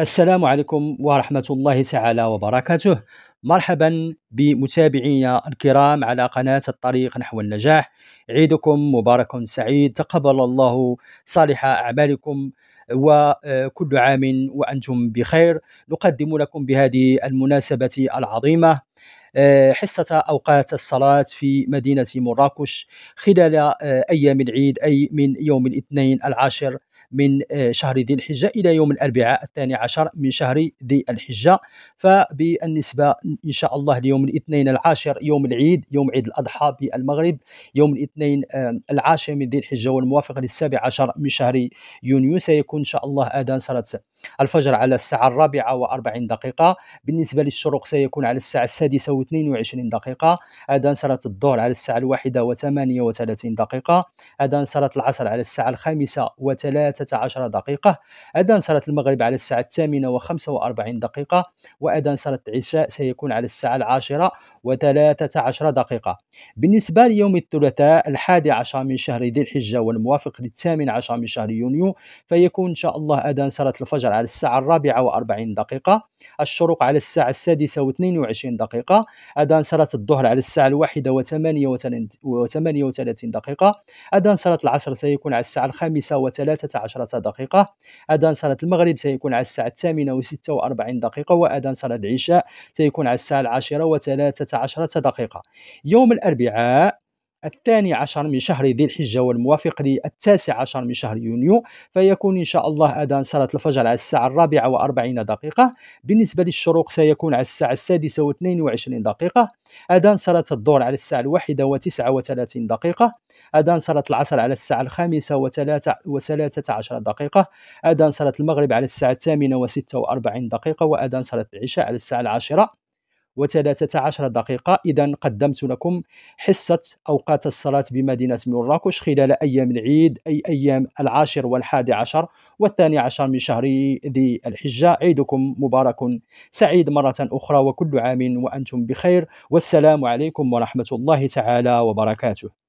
السلام عليكم ورحمة الله تعالى وبركاته مرحبا بمتابعينا الكرام على قناة الطريق نحو النجاح عيدكم مبارك سعيد تقبل الله صالح أعمالكم وكل عام وأنتم بخير نقدم لكم بهذه المناسبة العظيمة آه، حصة أوقات الصلاة في مدينة مراكش خلال آه، أيام العيد أي من يوم الاثنين العاشر من آه، شهر ذي الحجة إلى يوم الأربعاء الثاني عشر من شهر ذي الحجة فبالنسبة إن شاء الله ليوم الاثنين العاشر يوم العيد يوم عيد الأضحى بالمغرب يوم الاثنين آه، العاشر من ذي الحجة والموافق للسابع عشر من شهر يونيو سيكون إن شاء الله آذان صلاة الفجر على الساعة الرابعة وأربعين دقيقة بالنسبة للشروق سيكون على الساعة السادسة واثنين وعشرين دقيقة أذان صلاة الظهر على الساعة الواحدة وثمانية وثلاثين دقيقة أذان صلاة العصر على الساعة الخامسة وثلاثة 13 دقيقة أذان صلاة المغرب على الساعة الثامنة و45 دقيقة وأذان صلاة العشاء سيكون على 10 العاشرة و13 دقيقة بالنسبة ليوم الثلاثاء الحادي عشر من شهر ذي الحجة والموافق للثامن عشر من شهر يونيو فيكون إن شاء الله أذان صلاة الفجر على 44 دقيقة الشروق على الساعة السادسة و22 دقيقة أذان صلاة الظهر على 1 الواحدة و38 دقيقة أذان صلاة العصر سيكون على 5 الخامسة و13 عشرة دقيقة أذان صلاة المغرب سيكون على الساعة الثامنة وستة وأربعين دقيقة وأذان صلاة العشاء سيكون على الساعة العاشرة وثلاثة عشرة دقيقة يوم الأربعاء الثاني عشر من شهر ذي الحجة والموافق للتاسع عشر من شهر يونيو فيكون إن شاء الله أذان صلاة الفجر على الساعة الرابعة وأربعين دقيقة بالنسبة للشروق سيكون على الساعة السادسة واثنين وعشرين دقيقة أذان صلاة الظهر على الساعة الواحدة وتسعة وثلاثين دقيقة أذان صلاة العصر على الساعة الخامسة وثلاثة وثلاثة عشر دقيقة أذان صلاة المغرب على الساعة الثامنة وستة وأربعين دقيقة وأذان صلاة العشاء على الساعة العاشرة و13 دقيقة إذا قدمت لكم حصة أوقات الصلاة بمدينة مراكش خلال أيام العيد أي أيام العاشر والحادي عشر والثاني عشر من شهر ذي الحجة عيدكم مبارك سعيد مرة أخرى وكل عام وأنتم بخير والسلام عليكم ورحمة الله تعالى وبركاته